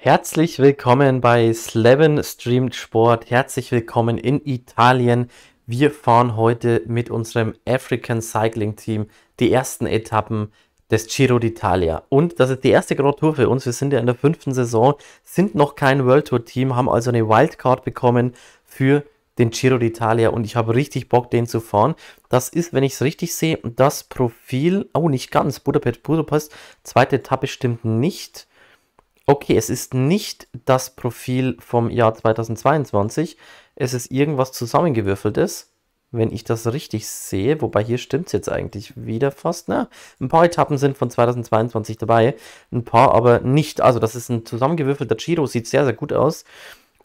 Herzlich willkommen bei Sleven Streamed Sport. Herzlich willkommen in Italien. Wir fahren heute mit unserem African Cycling Team die ersten Etappen des Giro d'Italia. Und das ist die erste Grand Tour für uns. Wir sind ja in der fünften Saison, sind noch kein World Tour Team, haben also eine Wildcard bekommen für den Giro d'Italia und ich habe richtig Bock, den zu fahren. Das ist, wenn ich es richtig sehe, das Profil, oh, nicht ganz, Budapest, Budapest, zweite Etappe stimmt nicht. Okay, es ist nicht das Profil vom Jahr 2022. Es ist irgendwas zusammengewürfeltes, wenn ich das richtig sehe. Wobei hier stimmt es jetzt eigentlich wieder fast. Na, ne? ein paar Etappen sind von 2022 dabei, ein paar aber nicht. Also das ist ein zusammengewürfelter Giro, sieht sehr, sehr gut aus.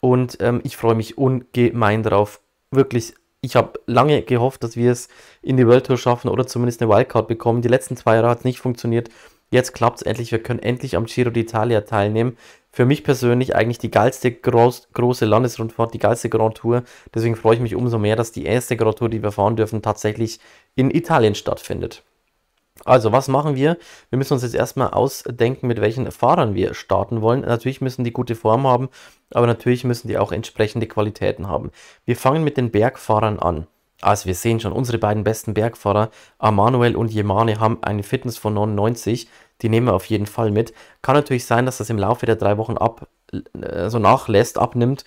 Und ähm, ich freue mich ungemein drauf. Wirklich ich habe lange gehofft, dass wir es in die World Tour schaffen oder zumindest eine Wildcard bekommen. Die letzten zwei Jahre hat es nicht funktioniert. Jetzt klappt es endlich, wir können endlich am Giro d'Italia teilnehmen. Für mich persönlich eigentlich die geilste groß, große Landesrundfahrt, die geilste Grand Tour. Deswegen freue ich mich umso mehr, dass die erste Grand Tour, die wir fahren dürfen, tatsächlich in Italien stattfindet. Also, was machen wir? Wir müssen uns jetzt erstmal ausdenken, mit welchen Fahrern wir starten wollen. Natürlich müssen die gute Form haben, aber natürlich müssen die auch entsprechende Qualitäten haben. Wir fangen mit den Bergfahrern an. Also wir sehen schon, unsere beiden besten Bergfahrer, Amanuel und Jemane, haben eine Fitness von 99 die nehmen wir auf jeden Fall mit. Kann natürlich sein, dass das im Laufe der drei Wochen ab, äh, so nachlässt, abnimmt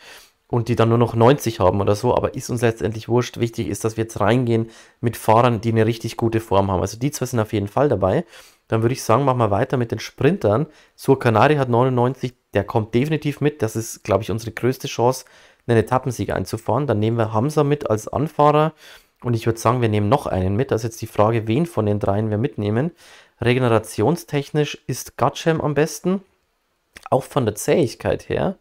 und die dann nur noch 90 haben oder so, aber ist uns letztendlich wurscht. Wichtig ist, dass wir jetzt reingehen mit Fahrern, die eine richtig gute Form haben. Also die zwei sind auf jeden Fall dabei. Dann würde ich sagen, machen wir weiter mit den Sprintern. Sur Canari hat 99, der kommt definitiv mit. Das ist, glaube ich, unsere größte Chance, einen Etappensieg einzufahren. Dann nehmen wir Hamza mit als Anfahrer. Und ich würde sagen, wir nehmen noch einen mit. Das ist jetzt die Frage, wen von den dreien wir mitnehmen. Regenerationstechnisch ist Gatchem am besten, auch von der Zähigkeit her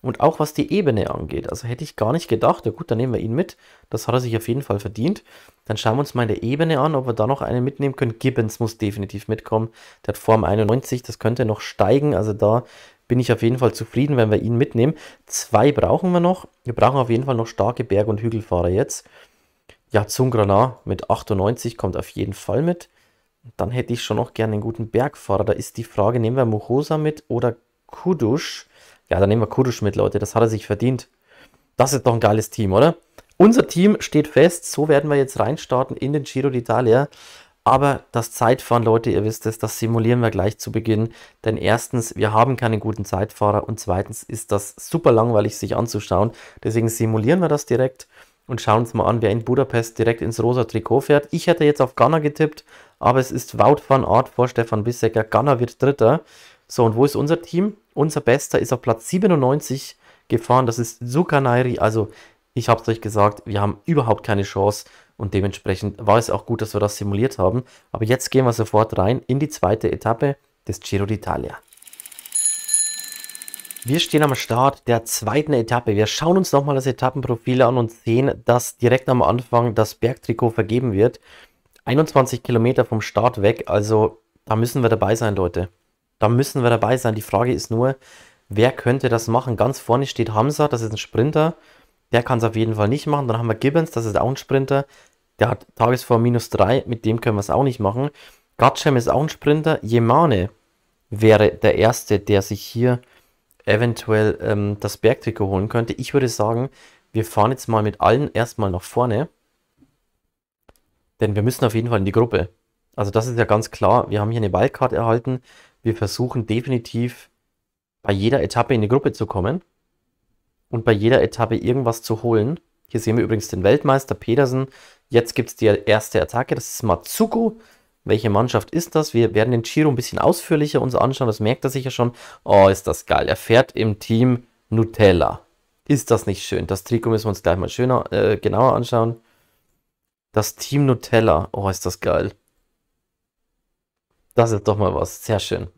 und auch was die Ebene angeht. Also hätte ich gar nicht gedacht, ja gut, dann nehmen wir ihn mit, das hat er sich auf jeden Fall verdient. Dann schauen wir uns mal in der Ebene an, ob wir da noch einen mitnehmen können. Gibbons muss definitiv mitkommen, der hat Form 91, das könnte noch steigen, also da bin ich auf jeden Fall zufrieden, wenn wir ihn mitnehmen. Zwei brauchen wir noch. Wir brauchen auf jeden Fall noch starke Berg- und Hügelfahrer jetzt. Ja, Zungrana mit 98 kommt auf jeden Fall mit. Dann hätte ich schon noch gerne einen guten Bergfahrer. Da ist die Frage, nehmen wir Muhosa mit oder Kudusch? Ja, dann nehmen wir Kudusch mit, Leute. Das hat er sich verdient. Das ist doch ein geiles Team, oder? Unser Team steht fest. So werden wir jetzt reinstarten in den Giro d'Italia. Aber das Zeitfahren, Leute, ihr wisst es, das simulieren wir gleich zu Beginn. Denn erstens, wir haben keinen guten Zeitfahrer und zweitens ist das super langweilig, sich anzuschauen. Deswegen simulieren wir das direkt und schauen uns mal an, wer in Budapest direkt ins rosa Trikot fährt. Ich hätte jetzt auf Ghana getippt, aber es ist Wout van Art vor Stefan Bissecker. Ghana wird Dritter. So, und wo ist unser Team? Unser Bester ist auf Platz 97 gefahren. Das ist Sukanairi. Also, ich habe es euch gesagt, wir haben überhaupt keine Chance und dementsprechend war es auch gut, dass wir das simuliert haben. Aber jetzt gehen wir sofort rein in die zweite Etappe des Giro d'Italia. Wir stehen am Start der zweiten Etappe. Wir schauen uns nochmal das Etappenprofil an und sehen, dass direkt am Anfang das Bergtrikot vergeben wird. 21 Kilometer vom Start weg, also da müssen wir dabei sein, Leute. Da müssen wir dabei sein. Die Frage ist nur, wer könnte das machen? Ganz vorne steht Hamza, das ist ein Sprinter. Der kann es auf jeden Fall nicht machen. Dann haben wir Gibbons, das ist auch ein Sprinter. Der hat Tagesform minus 3, mit dem können wir es auch nicht machen. Gatschem ist auch ein Sprinter. Jemane wäre der Erste, der sich hier eventuell ähm, das Bergtrikot holen könnte. Ich würde sagen, wir fahren jetzt mal mit allen erstmal nach vorne. Denn wir müssen auf jeden Fall in die Gruppe. Also das ist ja ganz klar. Wir haben hier eine Wildcard erhalten. Wir versuchen definitiv bei jeder Etappe in die Gruppe zu kommen. Und bei jeder Etappe irgendwas zu holen. Hier sehen wir übrigens den Weltmeister Pedersen. Jetzt gibt es die erste Attacke. Das ist Matsuko. Welche Mannschaft ist das? Wir werden den Giro ein bisschen ausführlicher uns anschauen. Das merkt er sicher schon. Oh, ist das geil. Er fährt im Team Nutella. Ist das nicht schön? Das Trikot müssen wir uns gleich mal schöner, äh, genauer anschauen. Das Team Nutella. Oh, ist das geil. Das ist doch mal was. Sehr schön.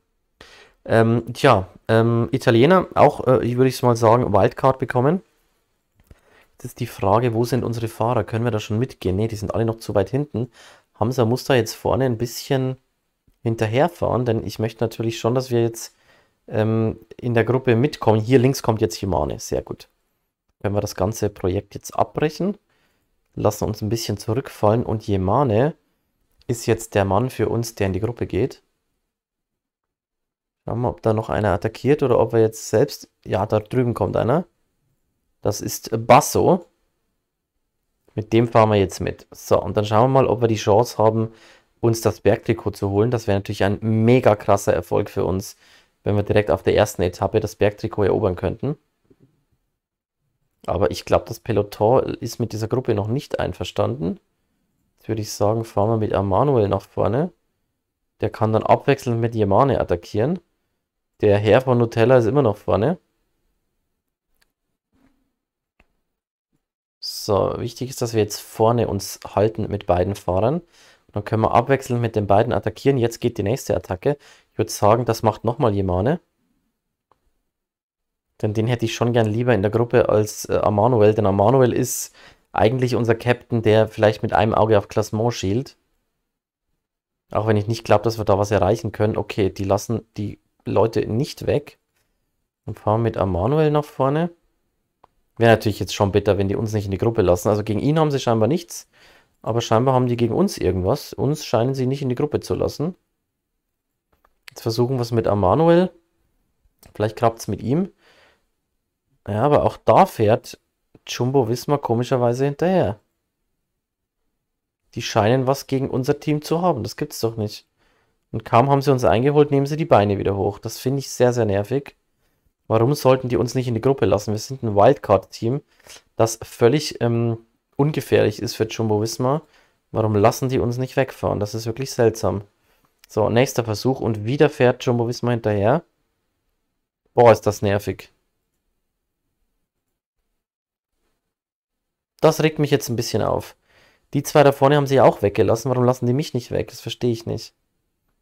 Ähm, tja, ähm, Italiener auch, äh, würde ich mal sagen, Wildcard bekommen. Jetzt ist die Frage, wo sind unsere Fahrer? Können wir da schon mitgehen? Ne, die sind alle noch zu weit hinten. Hamza muss da jetzt vorne ein bisschen hinterherfahren, denn ich möchte natürlich schon, dass wir jetzt ähm, in der Gruppe mitkommen. Hier links kommt jetzt Himane, sehr gut. Wenn wir das ganze Projekt jetzt abbrechen, lassen uns ein bisschen zurückfallen und Jemane ist jetzt der Mann für uns, der in die Gruppe geht. Schauen wir mal, ob da noch einer attackiert oder ob wir jetzt selbst... Ja, da drüben kommt einer. Das ist Basso. Mit dem fahren wir jetzt mit. So, und dann schauen wir mal, ob wir die Chance haben, uns das Bergtrikot zu holen. Das wäre natürlich ein mega krasser Erfolg für uns, wenn wir direkt auf der ersten Etappe das Bergtrikot erobern könnten. Aber ich glaube, das Peloton ist mit dieser Gruppe noch nicht einverstanden. Jetzt würde ich sagen, fahren wir mit Emanuel nach vorne. Der kann dann abwechselnd mit Yamane attackieren. Der Herr von Nutella ist immer noch vorne. So, wichtig ist, dass wir jetzt vorne uns halten mit beiden Fahrern. Dann können wir abwechselnd mit den beiden attackieren. Jetzt geht die nächste Attacke. Ich würde sagen, das macht nochmal Jemane. Denn den hätte ich schon gern lieber in der Gruppe als äh, Amanuel. Denn Amanuel ist eigentlich unser Captain, der vielleicht mit einem Auge auf Klassement schielt. Auch wenn ich nicht glaube, dass wir da was erreichen können. Okay, die lassen die Leute nicht weg. Und fahren mit Amanuel nach vorne. Wäre natürlich jetzt schon bitter, wenn die uns nicht in die Gruppe lassen. Also gegen ihn haben sie scheinbar nichts. Aber scheinbar haben die gegen uns irgendwas. Uns scheinen sie nicht in die Gruppe zu lassen. Jetzt versuchen wir es mit Amanuel. Vielleicht klappt es mit ihm. Ja, aber auch da fährt Jumbo Wismar komischerweise hinterher. Die scheinen was gegen unser Team zu haben. Das gibt's doch nicht. Und kaum haben sie uns eingeholt, nehmen sie die Beine wieder hoch. Das finde ich sehr, sehr nervig. Warum sollten die uns nicht in die Gruppe lassen? Wir sind ein Wildcard-Team, das völlig ähm, ungefährlich ist für Jumbo Wismar. Warum lassen die uns nicht wegfahren? Das ist wirklich seltsam. So, nächster Versuch und wieder fährt Jumbo Wismar hinterher. Boah, ist das nervig. Das regt mich jetzt ein bisschen auf. Die zwei da vorne haben sie ja auch weggelassen. Warum lassen die mich nicht weg? Das verstehe ich nicht.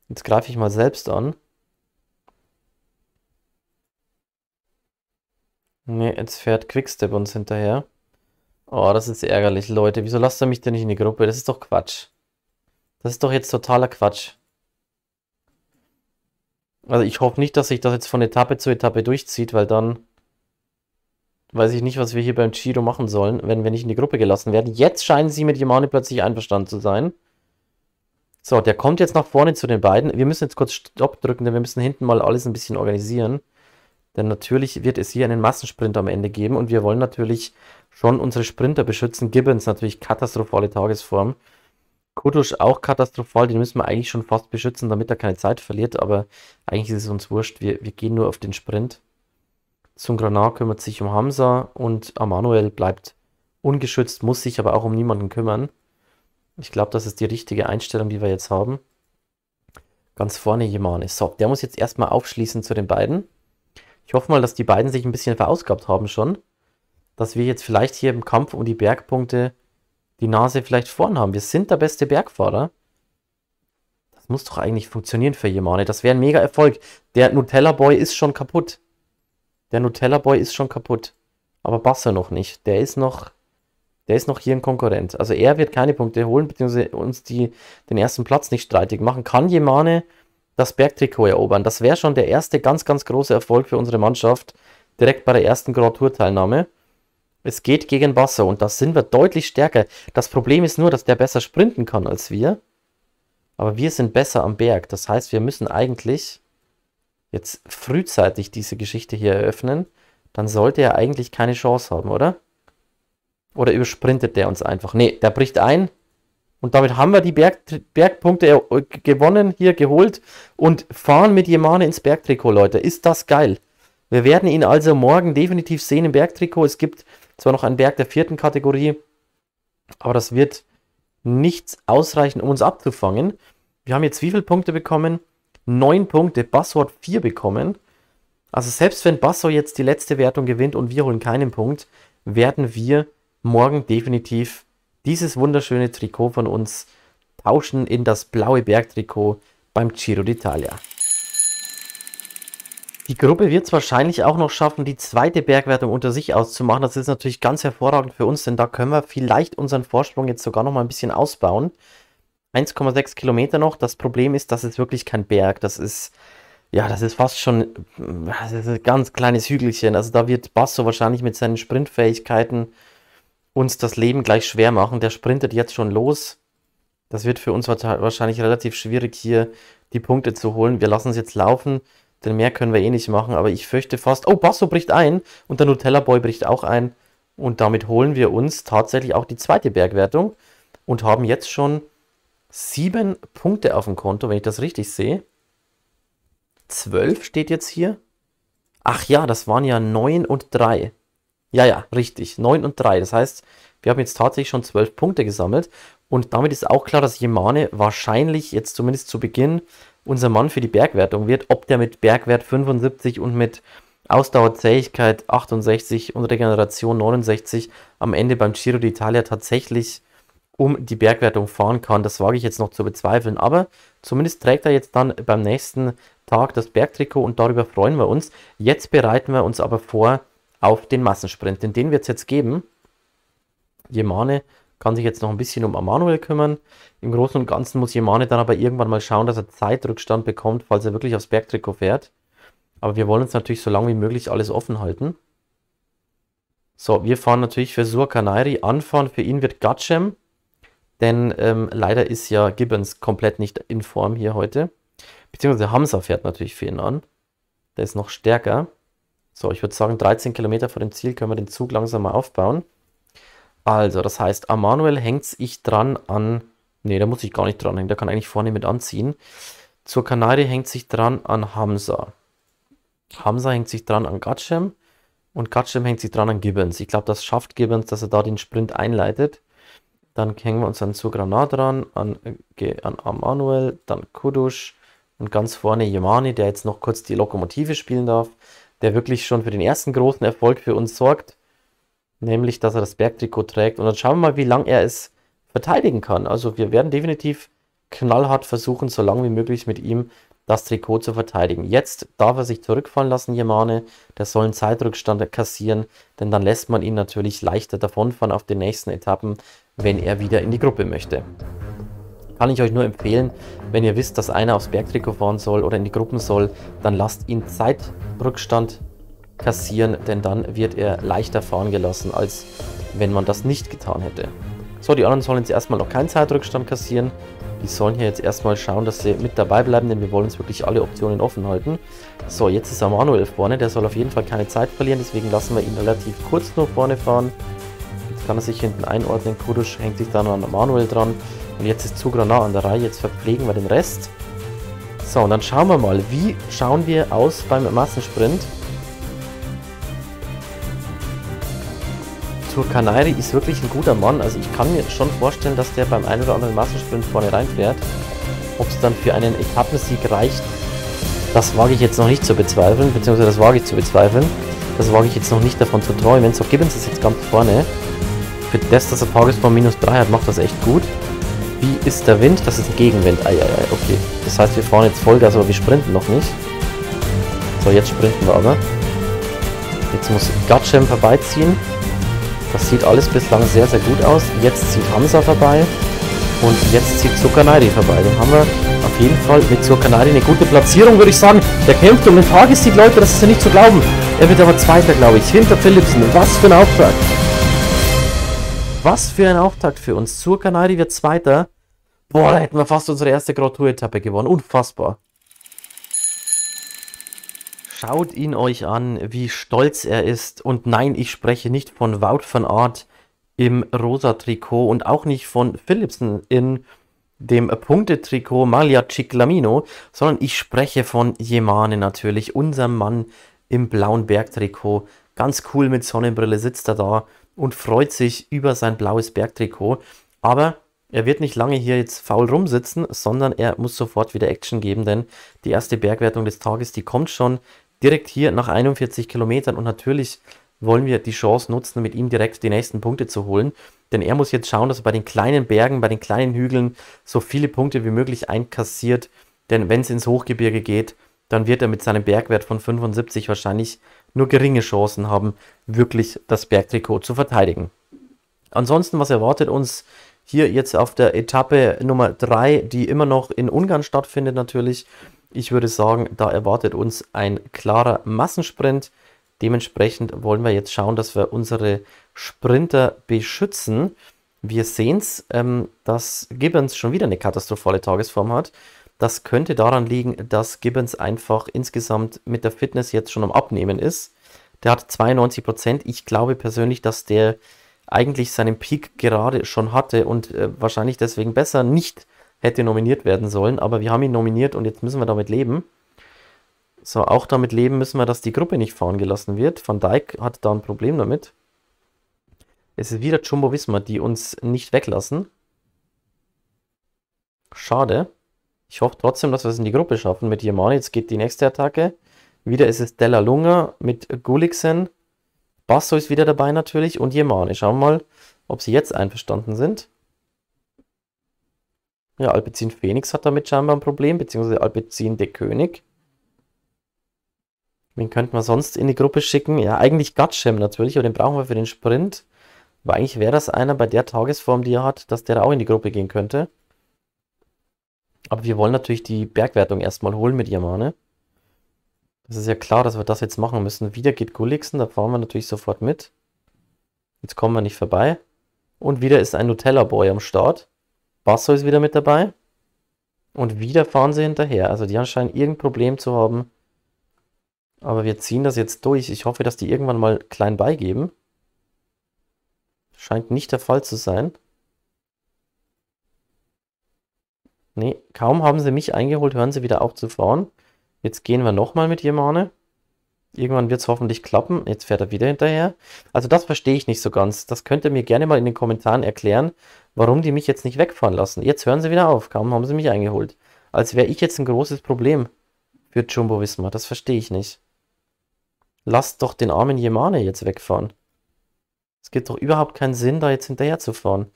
Jetzt greife ich mal selbst an. Ne, jetzt fährt Quickstep uns hinterher. Oh, das ist ärgerlich, Leute. Wieso lasst ihr mich denn nicht in die Gruppe? Das ist doch Quatsch. Das ist doch jetzt totaler Quatsch. Also ich hoffe nicht, dass sich das jetzt von Etappe zu Etappe durchzieht, weil dann weiß ich nicht, was wir hier beim Giro machen sollen, wenn wir nicht in die Gruppe gelassen werden. Jetzt scheinen sie mit Yamane plötzlich einverstanden zu sein. So, der kommt jetzt nach vorne zu den beiden. Wir müssen jetzt kurz Stopp drücken, denn wir müssen hinten mal alles ein bisschen organisieren. Denn natürlich wird es hier einen Massensprint am Ende geben und wir wollen natürlich schon unsere Sprinter beschützen. Gibbons natürlich katastrophale Tagesform. Kudusch auch katastrophal, den müssen wir eigentlich schon fast beschützen, damit er keine Zeit verliert, aber eigentlich ist es uns wurscht, wir, wir gehen nur auf den Sprint. Granat kümmert sich um Hamza und Amanuel bleibt ungeschützt, muss sich aber auch um niemanden kümmern. Ich glaube, das ist die richtige Einstellung, die wir jetzt haben. Ganz vorne Jemane. So, der muss jetzt erstmal aufschließen zu den beiden. Ich hoffe mal, dass die beiden sich ein bisschen verausgabt haben schon. Dass wir jetzt vielleicht hier im Kampf um die Bergpunkte die Nase vielleicht vorn haben. Wir sind der beste Bergfahrer. Das muss doch eigentlich funktionieren für Jemane. Das wäre ein mega Erfolg. Der Nutella Boy ist schon kaputt. Der Nutella Boy ist schon kaputt. Aber Basser noch nicht. Der ist noch, der ist noch hier ein Konkurrent. Also er wird keine Punkte holen, beziehungsweise uns die, den ersten Platz nicht streitig machen. Kann Jemane das Bergtrikot erobern. Das wäre schon der erste ganz, ganz große Erfolg für unsere Mannschaft direkt bei der ersten Grand Tour Teilnahme. Es geht gegen Wasser und da sind wir deutlich stärker. Das Problem ist nur, dass der besser sprinten kann als wir. Aber wir sind besser am Berg. Das heißt, wir müssen eigentlich jetzt frühzeitig diese Geschichte hier eröffnen. Dann sollte er eigentlich keine Chance haben, oder? Oder übersprintet der uns einfach? Ne, der bricht ein. Und damit haben wir die Berg Bergpunkte äh, gewonnen, hier geholt und fahren mit Jemane ins Bergtrikot, Leute. Ist das geil? Wir werden ihn also morgen definitiv sehen im Bergtrikot. Es gibt zwar noch einen Berg der vierten Kategorie, aber das wird nichts ausreichen, um uns abzufangen. Wir haben jetzt wie viele Punkte bekommen? Neun Punkte, Basso hat vier bekommen. Also selbst wenn Basso jetzt die letzte Wertung gewinnt und wir holen keinen Punkt, werden wir morgen definitiv dieses wunderschöne Trikot von uns tauschen in das blaue Bergtrikot beim Giro d'Italia. Die Gruppe wird es wahrscheinlich auch noch schaffen, die zweite Bergwertung unter sich auszumachen. Das ist natürlich ganz hervorragend für uns, denn da können wir vielleicht unseren Vorsprung jetzt sogar noch mal ein bisschen ausbauen. 1,6 Kilometer noch. Das Problem ist, das ist wirklich kein Berg. Das ist, ja, das ist fast schon, das ist ein ganz kleines Hügelchen. Also da wird Basso wahrscheinlich mit seinen Sprintfähigkeiten uns das Leben gleich schwer machen. Der sprintet jetzt schon los. Das wird für uns wahrscheinlich relativ schwierig, hier die Punkte zu holen. Wir lassen es jetzt laufen, denn mehr können wir eh nicht machen. Aber ich fürchte fast... Oh, Basso bricht ein und der Nutella Boy bricht auch ein. Und damit holen wir uns tatsächlich auch die zweite Bergwertung und haben jetzt schon sieben Punkte auf dem Konto, wenn ich das richtig sehe. Zwölf steht jetzt hier. Ach ja, das waren ja neun und drei. Ja, ja, richtig. 9 und 3. Das heißt, wir haben jetzt tatsächlich schon 12 Punkte gesammelt. Und damit ist auch klar, dass Jemane wahrscheinlich jetzt zumindest zu Beginn unser Mann für die Bergwertung wird. Ob der mit Bergwert 75 und mit Ausdauerzähigkeit 68 und Regeneration 69 am Ende beim Giro d'Italia tatsächlich um die Bergwertung fahren kann. Das wage ich jetzt noch zu bezweifeln. Aber zumindest trägt er jetzt dann beim nächsten Tag das Bergtrikot und darüber freuen wir uns. Jetzt bereiten wir uns aber vor auf den Massensprint. Denn den wird es jetzt geben. Jemane kann sich jetzt noch ein bisschen um Amanuel kümmern. Im Großen und Ganzen muss Jemane dann aber irgendwann mal schauen, dass er Zeitrückstand bekommt, falls er wirklich aufs Bergtrikot fährt. Aber wir wollen uns natürlich so lange wie möglich alles offen halten. So, wir fahren natürlich für Sur Kanairi. Anfahren für ihn wird Gatschem. Denn ähm, leider ist ja Gibbons komplett nicht in Form hier heute. Beziehungsweise Hamza fährt natürlich für ihn an. Der ist noch stärker. So, ich würde sagen, 13 Kilometer vor dem Ziel können wir den Zug langsam mal aufbauen. Also, das heißt, am Manuel hängt ich dran an... Ne, da muss ich gar nicht dran hängen. Da kann eigentlich vorne mit anziehen. Zur Kanarie hängt sich dran an Hamza. Hamza hängt sich dran an Gatschem. Und Gatschem hängt sich dran an Gibbons. Ich glaube, das schafft Gibbons, dass er da den Sprint einleitet. Dann hängen wir uns dann an Sugranat dran, an, äh, an Amanuel, dann Kudusch und ganz vorne Yemani, der jetzt noch kurz die Lokomotive spielen darf der wirklich schon für den ersten großen Erfolg für uns sorgt, nämlich dass er das Bergtrikot trägt. Und dann schauen wir mal, wie lange er es verteidigen kann. Also wir werden definitiv knallhart versuchen, so lange wie möglich mit ihm das Trikot zu verteidigen. Jetzt darf er sich zurückfallen lassen, Jemane. Der soll einen Zeitrückstand kassieren, denn dann lässt man ihn natürlich leichter davonfahren auf den nächsten Etappen, wenn er wieder in die Gruppe möchte. Kann ich euch nur empfehlen, wenn ihr wisst, dass einer aufs Bergtrikot fahren soll oder in die Gruppen soll, dann lasst ihn Zeit Rückstand kassieren, denn dann wird er leichter fahren gelassen, als wenn man das nicht getan hätte. So, die anderen sollen jetzt erstmal noch keinen Zeitrückstand kassieren. Die sollen hier jetzt erstmal schauen, dass sie mit dabei bleiben, denn wir wollen uns wirklich alle Optionen offen halten. So, jetzt ist er Manuel vorne, der soll auf jeden Fall keine Zeit verlieren, deswegen lassen wir ihn relativ kurz nur vorne fahren. Jetzt kann er sich hinten einordnen, Kudusch hängt sich dann an Manuel dran und jetzt ist Zugra an der Reihe, jetzt verpflegen wir den Rest. So, und dann schauen wir mal, wie schauen wir aus beim Massensprint? Turkanairi ist wirklich ein guter Mann. Also ich kann mir schon vorstellen, dass der beim einen oder anderen Massensprint vorne reinfährt. Ob es dann für einen Etappensieg reicht, das wage ich jetzt noch nicht zu bezweifeln, beziehungsweise das wage ich zu bezweifeln. Das wage ich jetzt noch nicht davon zu träumen. So, Gibbons ist jetzt ganz vorne. Für das, dass er Tagesform minus 3 hat, macht das echt gut. Wie ist der Wind? Das ist ein Gegenwind. Eieiei, okay. Das heißt, wir fahren jetzt Vollgas, aber wir sprinten noch nicht. So, jetzt sprinten wir aber. Jetzt muss Gatschem vorbeiziehen. Das sieht alles bislang sehr, sehr gut aus. Jetzt zieht Hamza vorbei. Und jetzt zieht Zuckerneidi vorbei. Dann haben wir auf jeden Fall mit Zuckerneidi eine gute Platzierung, würde ich sagen. Der kämpft um den Tagessieg, Leute, das ist ja nicht zu glauben. Er wird aber Zweiter, glaube ich, hinter Philipsen. Was für ein Auftrag. Was für ein Auftakt für uns. Zur Kanari wird Zweiter. Boah, da hätten wir fast unsere erste Grand Etappe gewonnen. Unfassbar. Schaut ihn euch an, wie stolz er ist. Und nein, ich spreche nicht von Wout van Art im rosa Trikot und auch nicht von Philipsen in dem Punktetrikot Malia Ciclamino, sondern ich spreche von Jemane natürlich, unserem Mann im blauen Bergtrikot. Ganz cool mit Sonnenbrille sitzt er da und freut sich über sein blaues Bergtrikot. Aber er wird nicht lange hier jetzt faul rumsitzen, sondern er muss sofort wieder Action geben, denn die erste Bergwertung des Tages, die kommt schon direkt hier nach 41 Kilometern und natürlich wollen wir die Chance nutzen, mit ihm direkt die nächsten Punkte zu holen. Denn er muss jetzt schauen, dass er bei den kleinen Bergen, bei den kleinen Hügeln so viele Punkte wie möglich einkassiert. Denn wenn es ins Hochgebirge geht, dann wird er mit seinem Bergwert von 75 wahrscheinlich nur geringe Chancen haben, wirklich das Bergtrikot zu verteidigen. Ansonsten, was erwartet uns hier jetzt auf der Etappe Nummer 3, die immer noch in Ungarn stattfindet natürlich. Ich würde sagen, da erwartet uns ein klarer Massensprint. Dementsprechend wollen wir jetzt schauen, dass wir unsere Sprinter beschützen. Wir sehen es, ähm, dass Gibbons schon wieder eine katastrophale Tagesform hat. Das könnte daran liegen, dass Gibbons einfach insgesamt mit der Fitness jetzt schon am Abnehmen ist. Der hat 92 Prozent. Ich glaube persönlich, dass der eigentlich seinen Peak gerade schon hatte und äh, wahrscheinlich deswegen besser nicht hätte nominiert werden sollen. Aber wir haben ihn nominiert und jetzt müssen wir damit leben. So, auch damit leben müssen wir, dass die Gruppe nicht fahren gelassen wird. Van Dijk hat da ein Problem damit. Es ist wieder Jumbo Wismar, die uns nicht weglassen. Schade. Ich hoffe trotzdem, dass wir es in die Gruppe schaffen mit Yamane. Jetzt geht die nächste Attacke. Wieder ist es Della Lunga mit Gulixen. Basso ist wieder dabei natürlich und Yemane. Schauen wir mal, ob sie jetzt einverstanden sind. Ja, Alpecin Phoenix hat damit scheinbar ein Problem, beziehungsweise Alpecin der König. Wen könnten wir sonst in die Gruppe schicken? Ja, eigentlich Gatschem natürlich, aber den brauchen wir für den Sprint. Aber eigentlich wäre das einer bei der Tagesform, die er hat, dass der auch in die Gruppe gehen könnte. Aber wir wollen natürlich die Bergwertung erstmal holen mit Yamane. Das ist ja klar, dass wir das jetzt machen müssen. Wieder geht Gullixen, da fahren wir natürlich sofort mit. Jetzt kommen wir nicht vorbei. Und wieder ist ein Nutella-Boy am Start. Basso ist wieder mit dabei. Und wieder fahren sie hinterher. Also die anscheinend irgendein Problem zu haben. Aber wir ziehen das jetzt durch. Ich hoffe, dass die irgendwann mal klein beigeben. Scheint nicht der Fall zu sein. Nee, kaum haben sie mich eingeholt, hören sie wieder auf zu fahren. Jetzt gehen wir nochmal mit Yamane. Irgendwann wird es hoffentlich klappen. Jetzt fährt er wieder hinterher. Also das verstehe ich nicht so ganz. Das könnt ihr mir gerne mal in den Kommentaren erklären, warum die mich jetzt nicht wegfahren lassen. Jetzt hören sie wieder auf. Kaum haben sie mich eingeholt. Als wäre ich jetzt ein großes Problem für Jumbo Wismar. Das verstehe ich nicht. Lasst doch den armen Yemane jetzt wegfahren. Es gibt doch überhaupt keinen Sinn, da jetzt hinterher zu fahren.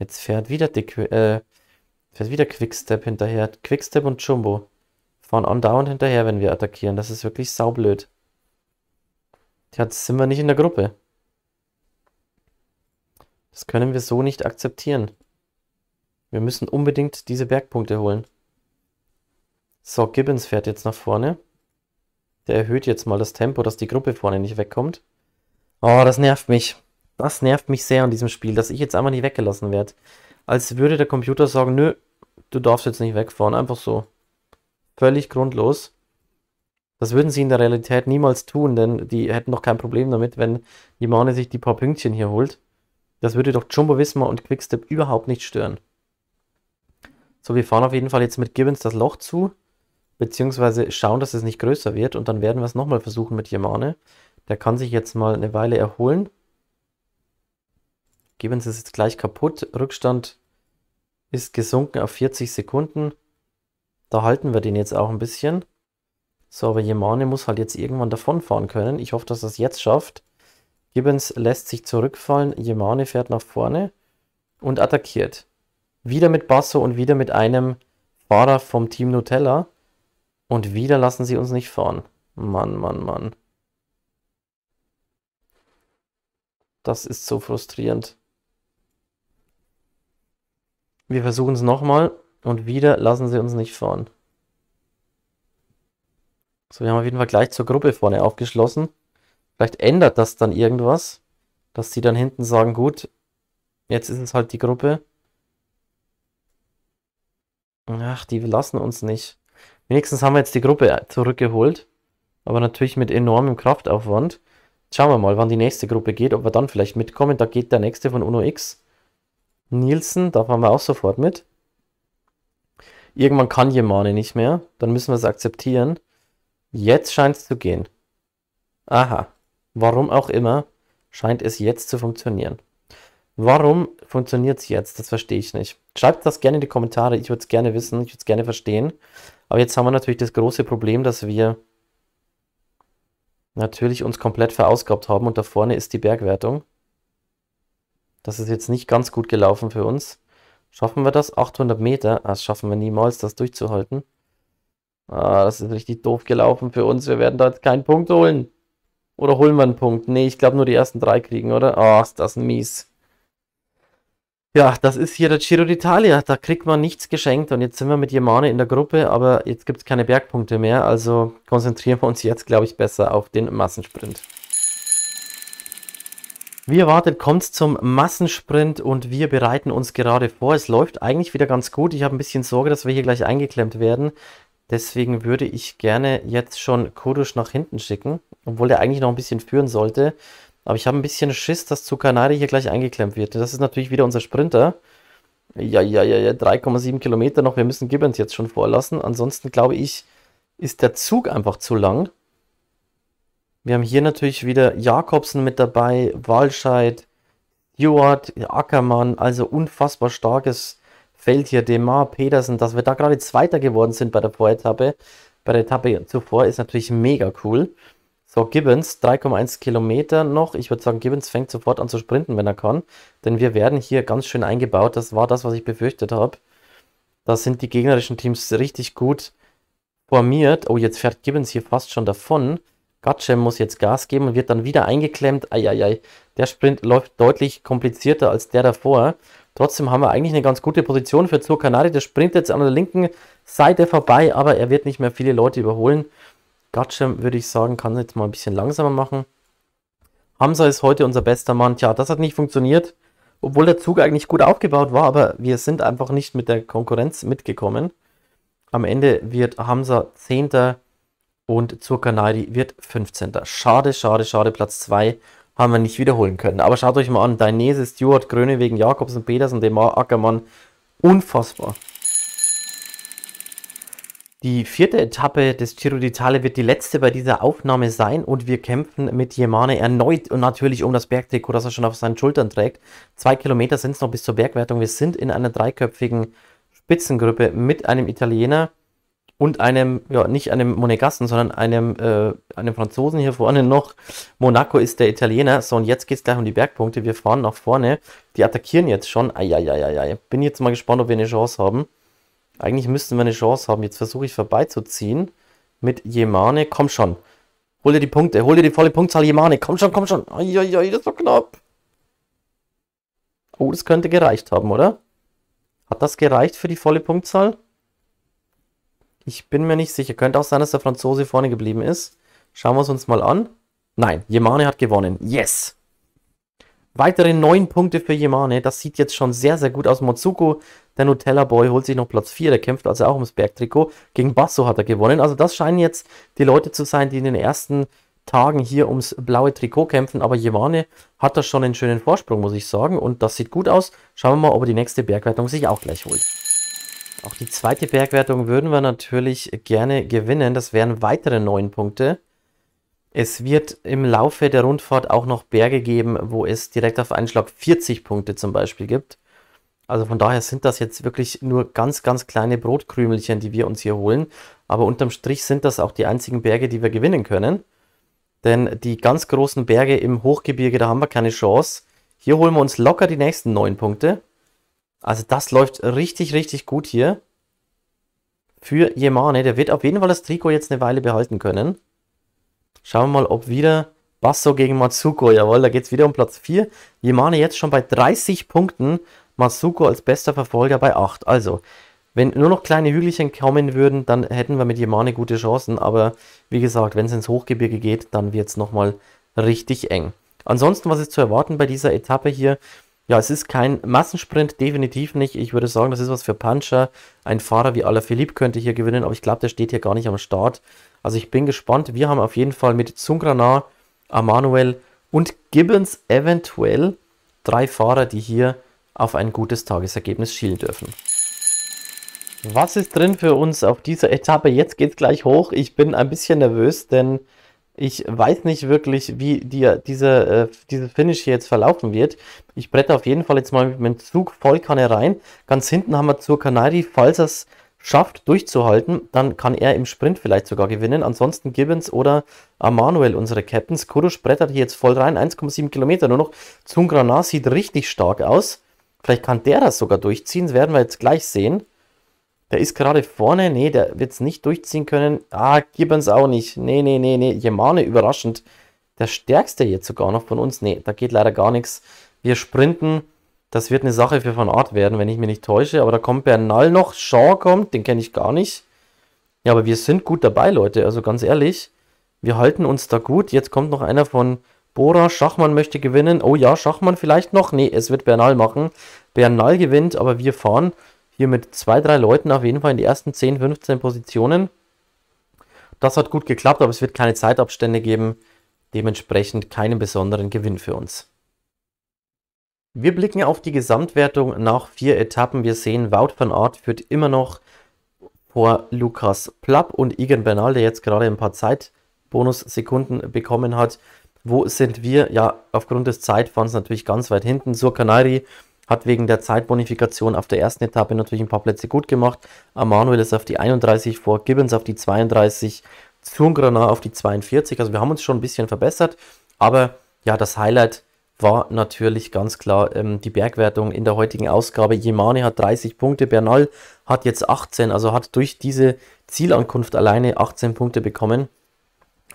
Jetzt fährt wieder Dick, äh, Fährt wieder Quickstep hinterher. Quickstep und Jumbo. Fahren on-down hinterher, wenn wir attackieren. Das ist wirklich saublöd. Tja, jetzt sind wir nicht in der Gruppe. Das können wir so nicht akzeptieren. Wir müssen unbedingt diese Bergpunkte holen. So, Gibbons fährt jetzt nach vorne. Der erhöht jetzt mal das Tempo, dass die Gruppe vorne nicht wegkommt. Oh, das nervt mich. Das nervt mich sehr an diesem Spiel, dass ich jetzt einmal nicht weggelassen werde als würde der Computer sagen, nö, du darfst jetzt nicht wegfahren, einfach so. Völlig grundlos. Das würden sie in der Realität niemals tun, denn die hätten doch kein Problem damit, wenn Jimane sich die paar Pünktchen hier holt. Das würde doch Jumbo Visma und Quickstep überhaupt nicht stören. So, wir fahren auf jeden Fall jetzt mit Gibbons das Loch zu, beziehungsweise schauen, dass es nicht größer wird und dann werden wir es nochmal versuchen mit Yamane. Der kann sich jetzt mal eine Weile erholen. Gibbons ist jetzt gleich kaputt. Rückstand ist gesunken auf 40 Sekunden. Da halten wir den jetzt auch ein bisschen. So, aber Jemane muss halt jetzt irgendwann davonfahren können. Ich hoffe, dass er es jetzt schafft. Gibbons lässt sich zurückfallen. Jemane fährt nach vorne und attackiert. Wieder mit Basso und wieder mit einem Fahrer vom Team Nutella. Und wieder lassen sie uns nicht fahren. Mann, Mann, Mann. Das ist so frustrierend. Wir versuchen es nochmal und wieder lassen sie uns nicht fahren. So, wir haben auf jeden Fall gleich zur Gruppe vorne aufgeschlossen. Vielleicht ändert das dann irgendwas, dass sie dann hinten sagen, gut, jetzt ist es halt die Gruppe. Ach, die lassen uns nicht. Wenigstens haben wir jetzt die Gruppe zurückgeholt. Aber natürlich mit enormem Kraftaufwand. Schauen wir mal, wann die nächste Gruppe geht, ob wir dann vielleicht mitkommen. Da geht der nächste von UNOX. Nielsen, da fahren wir auch sofort mit. Irgendwann kann Jemane nicht mehr, dann müssen wir es akzeptieren. Jetzt scheint es zu gehen. Aha, warum auch immer, scheint es jetzt zu funktionieren. Warum funktioniert es jetzt? Das verstehe ich nicht. Schreibt das gerne in die Kommentare, ich würde es gerne wissen, ich würde es gerne verstehen. Aber jetzt haben wir natürlich das große Problem, dass wir natürlich uns komplett verausgabt haben und da vorne ist die Bergwertung. Das ist jetzt nicht ganz gut gelaufen für uns. Schaffen wir das? 800 Meter? Ah, das schaffen wir niemals, das durchzuhalten. Ah, das ist richtig doof gelaufen für uns. Wir werden da jetzt keinen Punkt holen. Oder holen wir einen Punkt? Nee, ich glaube nur die ersten drei kriegen, oder? Oh, ist das mies. Ja, das ist hier der Giro d'Italia. Da kriegt man nichts geschenkt. Und jetzt sind wir mit Yemane in der Gruppe, aber jetzt gibt es keine Bergpunkte mehr. Also konzentrieren wir uns jetzt, glaube ich, besser auf den Massensprint. Wie erwartet kommt es zum Massensprint und wir bereiten uns gerade vor. Es läuft eigentlich wieder ganz gut. Ich habe ein bisschen Sorge, dass wir hier gleich eingeklemmt werden. Deswegen würde ich gerne jetzt schon Kodusch nach hinten schicken, obwohl der eigentlich noch ein bisschen führen sollte. Aber ich habe ein bisschen Schiss, dass Zucanade hier gleich eingeklemmt wird. Das ist natürlich wieder unser Sprinter. Ja, ja, ja, ja, 3,7 Kilometer noch. Wir müssen Gibbons jetzt schon vorlassen. Ansonsten glaube ich, ist der Zug einfach zu lang. Wir haben hier natürlich wieder Jakobsen mit dabei, Walscheid, Stewart, Ackermann, also unfassbar starkes Feld hier, Demar, Petersen, dass wir da gerade Zweiter geworden sind bei der Voretappe. Bei der Etappe zuvor ist natürlich mega cool. So, Gibbons, 3,1 Kilometer noch. Ich würde sagen, Gibbons fängt sofort an zu sprinten, wenn er kann. Denn wir werden hier ganz schön eingebaut. Das war das, was ich befürchtet habe. Da sind die gegnerischen Teams richtig gut formiert. Oh, jetzt fährt Gibbons hier fast schon davon. Gatschem muss jetzt Gas geben und wird dann wieder eingeklemmt. Eieiei, der Sprint läuft deutlich komplizierter als der davor. Trotzdem haben wir eigentlich eine ganz gute Position für Zur Kanadi. Der sprintet jetzt an der linken Seite vorbei, aber er wird nicht mehr viele Leute überholen. Gatschem, würde ich sagen, kann jetzt mal ein bisschen langsamer machen. Hamza ist heute unser bester Mann. Tja, das hat nicht funktioniert, obwohl der Zug eigentlich gut aufgebaut war, aber wir sind einfach nicht mit der Konkurrenz mitgekommen. Am Ende wird Hamza Zehnter und Zurkanadi wird 15. Schade, schade, schade, Platz 2 haben wir nicht wiederholen können. Aber schaut euch mal an, Dainese, Stewart, Grönewegen, Jakobsen, Petersen, dem Ackermann, unfassbar. Die vierte Etappe des Giro d'Italia wird die letzte bei dieser Aufnahme sein und wir kämpfen mit Jemane erneut und natürlich um das Bergdeko, das er schon auf seinen Schultern trägt. Zwei Kilometer sind es noch bis zur Bergwertung. Wir sind in einer dreiköpfigen Spitzengruppe mit einem Italiener, und einem, ja, nicht einem Monegassen, sondern einem, äh, einem Franzosen hier vorne noch. Monaco ist der Italiener. So, und jetzt geht es gleich um die Bergpunkte. Wir fahren nach vorne. Die attackieren jetzt schon. Eieieiei. Bin jetzt mal gespannt, ob wir eine Chance haben. Eigentlich müssten wir eine Chance haben. Jetzt versuche ich vorbeizuziehen mit Jemane. Komm schon. Hol dir die Punkte. Hol dir die volle Punktzahl, Jemane. Komm schon, komm schon. Eieiei, das ist doch knapp. Oh, das könnte gereicht haben, oder? Hat das gereicht für die volle Punktzahl? Ich bin mir nicht sicher. Könnte auch sein, dass der Franzose vorne geblieben ist. Schauen wir es uns mal an. Nein, Jemane hat gewonnen. Yes! Weitere neun Punkte für Jemane. Das sieht jetzt schon sehr, sehr gut aus. Mozuko, der Nutella Boy, holt sich noch Platz 4. Der kämpft also auch ums Bergtrikot. Gegen Basso hat er gewonnen. Also das scheinen jetzt die Leute zu sein, die in den ersten Tagen hier ums blaue Trikot kämpfen. Aber Jemane hat da schon einen schönen Vorsprung, muss ich sagen. Und das sieht gut aus. Schauen wir mal, ob er die nächste Bergwertung sich auch gleich holt. Auch die zweite Bergwertung würden wir natürlich gerne gewinnen. Das wären weitere neun Punkte. Es wird im Laufe der Rundfahrt auch noch Berge geben, wo es direkt auf einen Schlag 40 Punkte zum Beispiel gibt. Also von daher sind das jetzt wirklich nur ganz, ganz kleine Brotkrümelchen, die wir uns hier holen. Aber unterm Strich sind das auch die einzigen Berge, die wir gewinnen können. Denn die ganz großen Berge im Hochgebirge, da haben wir keine Chance. Hier holen wir uns locker die nächsten neun Punkte. Also das läuft richtig, richtig gut hier. Für Jemane, der wird auf jeden Fall das Trikot jetzt eine Weile behalten können. Schauen wir mal, ob wieder Basso gegen Matsuko. Jawohl, da geht es wieder um Platz 4. Jemane jetzt schon bei 30 Punkten. Matsuko als bester Verfolger bei 8. Also, wenn nur noch kleine Hügelchen kommen würden, dann hätten wir mit Jemane gute Chancen. Aber wie gesagt, wenn es ins Hochgebirge geht, dann wird es nochmal richtig eng. Ansonsten, was ist zu erwarten bei dieser Etappe hier? Ja, es ist kein Massensprint, definitiv nicht. Ich würde sagen, das ist was für Puncher. Ein Fahrer wie Alaphilippe könnte hier gewinnen, aber ich glaube, der steht hier gar nicht am Start. Also ich bin gespannt. Wir haben auf jeden Fall mit Zungranar, Amanuel und Gibbons eventuell drei Fahrer, die hier auf ein gutes Tagesergebnis schielen dürfen. Was ist drin für uns auf dieser Etappe? Jetzt geht es gleich hoch. Ich bin ein bisschen nervös, denn ich weiß nicht wirklich, wie die, diese, äh, diese Finish hier jetzt verlaufen wird. Ich brette auf jeden Fall jetzt mal mit meinem Zug Vollkanne rein. Ganz hinten haben wir zur Kanadi. falls er es schafft durchzuhalten, dann kann er im Sprint vielleicht sogar gewinnen. Ansonsten Gibbons oder Amanuel, unsere Captains. Kurusch brettert hier jetzt voll rein, 1,7 Kilometer nur noch. Granat sieht richtig stark aus. Vielleicht kann der das sogar durchziehen, das werden wir jetzt gleich sehen. Der ist gerade vorne, nee, der wird es nicht durchziehen können. Ah, Gibbons auch nicht. Nee, nee, nee, nee. Jemane, überraschend. Der stärkste jetzt sogar noch von uns. Nee, da geht leider gar nichts. Wir sprinten. Das wird eine Sache für Van Art werden, wenn ich mich nicht täusche. Aber da kommt Bernal noch. Shaw kommt, den kenne ich gar nicht. Ja, aber wir sind gut dabei, Leute. Also ganz ehrlich, wir halten uns da gut. Jetzt kommt noch einer von Bora. Schachmann möchte gewinnen. Oh ja, Schachmann vielleicht noch. Nee, es wird Bernal machen. Bernal gewinnt, aber wir fahren hier mit zwei, drei Leuten auf jeden Fall in die ersten 10, 15 Positionen. Das hat gut geklappt, aber es wird keine Zeitabstände geben. Dementsprechend keinen besonderen Gewinn für uns. Wir blicken auf die Gesamtwertung nach vier Etappen. Wir sehen, Wout van Art führt immer noch vor Lukas Plapp und Igen Bernal, der jetzt gerade ein paar Zeitbonussekunden bekommen hat. Wo sind wir? Ja, aufgrund des Zeitfahrens natürlich ganz weit hinten. Zur Surkanari hat wegen der Zeitbonifikation auf der ersten Etappe natürlich ein paar Plätze gut gemacht. Amanuel ist auf die 31 vor, Gibbons auf die 32, Zungrana auf die 42. Also wir haben uns schon ein bisschen verbessert, aber ja, das Highlight war natürlich ganz klar ähm, die Bergwertung in der heutigen Ausgabe. Jemane hat 30 Punkte, Bernal hat jetzt 18, also hat durch diese Zielankunft alleine 18 Punkte bekommen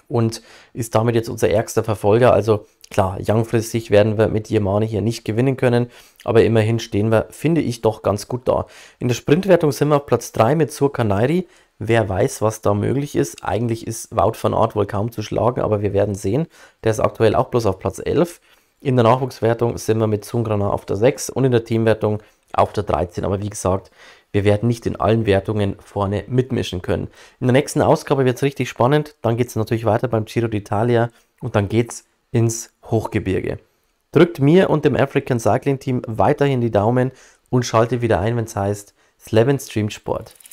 und ist damit jetzt unser ärgster Verfolger. Also Klar, langfristig werden wir mit Yamane hier nicht gewinnen können, aber immerhin stehen wir, finde ich, doch ganz gut da. In der Sprintwertung sind wir auf Platz 3 mit Sur Kanairi. Wer weiß, was da möglich ist. Eigentlich ist Wout van Art wohl kaum zu schlagen, aber wir werden sehen. Der ist aktuell auch bloß auf Platz 11. In der Nachwuchswertung sind wir mit Zungrana auf der 6 und in der Teamwertung auf der 13. Aber wie gesagt, wir werden nicht in allen Wertungen vorne mitmischen können. In der nächsten Ausgabe wird es richtig spannend. Dann geht es natürlich weiter beim Giro d'Italia und dann geht es ins Hochgebirge. Drückt mir und dem African Cycling Team weiterhin die Daumen und schaltet wieder ein, wenn es heißt Sleven Streamsport. Sport.